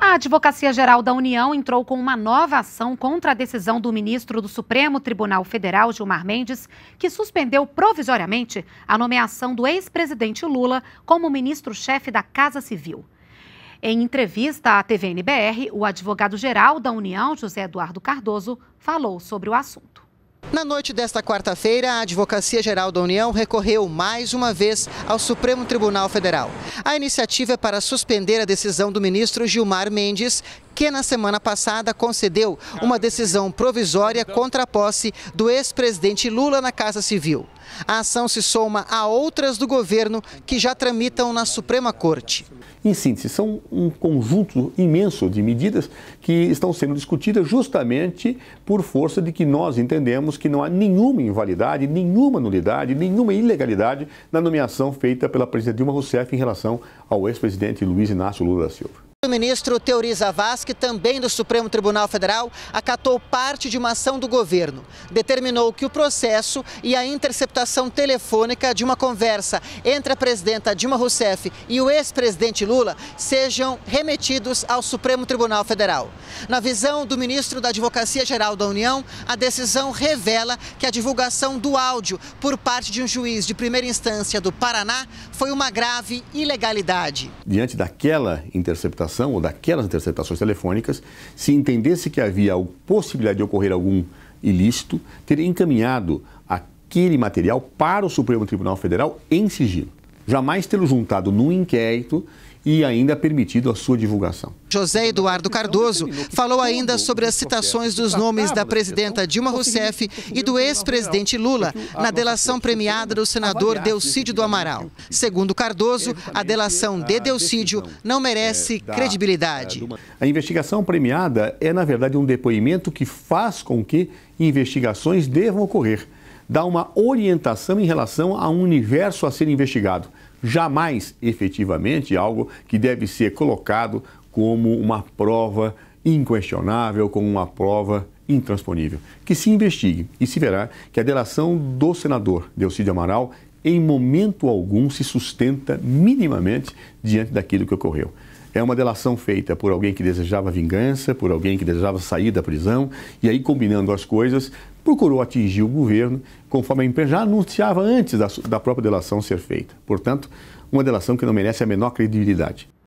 A Advocacia Geral da União entrou com uma nova ação contra a decisão do ministro do Supremo Tribunal Federal, Gilmar Mendes, que suspendeu provisoriamente a nomeação do ex-presidente Lula como ministro-chefe da Casa Civil. Em entrevista à TVNBR, o advogado-geral da União, José Eduardo Cardoso, falou sobre o assunto. Na noite desta quarta-feira, a Advocacia Geral da União recorreu mais uma vez ao Supremo Tribunal Federal. A iniciativa é para suspender a decisão do ministro Gilmar Mendes, que na semana passada concedeu uma decisão provisória contra a posse do ex-presidente Lula na Casa Civil. A ação se soma a outras do governo que já tramitam na Suprema Corte. Em síntese, são um conjunto imenso de medidas que estão sendo discutidas justamente por força de que nós entendemos que não há nenhuma invalidade, nenhuma nulidade, nenhuma ilegalidade na nomeação feita pela presidente Dilma Rousseff em relação ao ex-presidente Luiz Inácio Lula da Silva. O ministro Teoriza Vasque, também do Supremo Tribunal Federal, acatou parte de uma ação do governo. Determinou que o processo e a interceptação telefônica de uma conversa entre a presidenta Dilma Rousseff e o ex-presidente Lula sejam remetidos ao Supremo Tribunal Federal. Na visão do ministro da Advocacia Geral da União, a decisão revela que a divulgação do áudio por parte de um juiz de primeira instância do Paraná foi uma grave ilegalidade. Diante daquela interceptação, interceptação ou daquelas interceptações telefônicas, se entendesse que havia a possibilidade de ocorrer algum ilícito, teria encaminhado aquele material para o Supremo Tribunal Federal em sigilo jamais tê-lo juntado num inquérito e ainda permitido a sua divulgação. José Eduardo Cardoso falou ainda sobre as citações dos nomes da presidenta Dilma Rousseff e do ex-presidente Lula na delação premiada do senador Delcídio do Amaral. Segundo Cardoso, a delação de Delcídio não merece credibilidade. A investigação premiada é, na verdade, um depoimento que faz com que investigações devam ocorrer dá uma orientação em relação a um universo a ser investigado. Jamais, efetivamente, algo que deve ser colocado como uma prova inquestionável, como uma prova intransponível. Que se investigue e se verá que a delação do senador Delcídio Amaral em momento algum se sustenta minimamente diante daquilo que ocorreu. É uma delação feita por alguém que desejava vingança, por alguém que desejava sair da prisão, e aí, combinando as coisas, procurou atingir o governo, conforme a imprensa já anunciava antes da, da própria delação ser feita. Portanto, uma delação que não merece a menor credibilidade.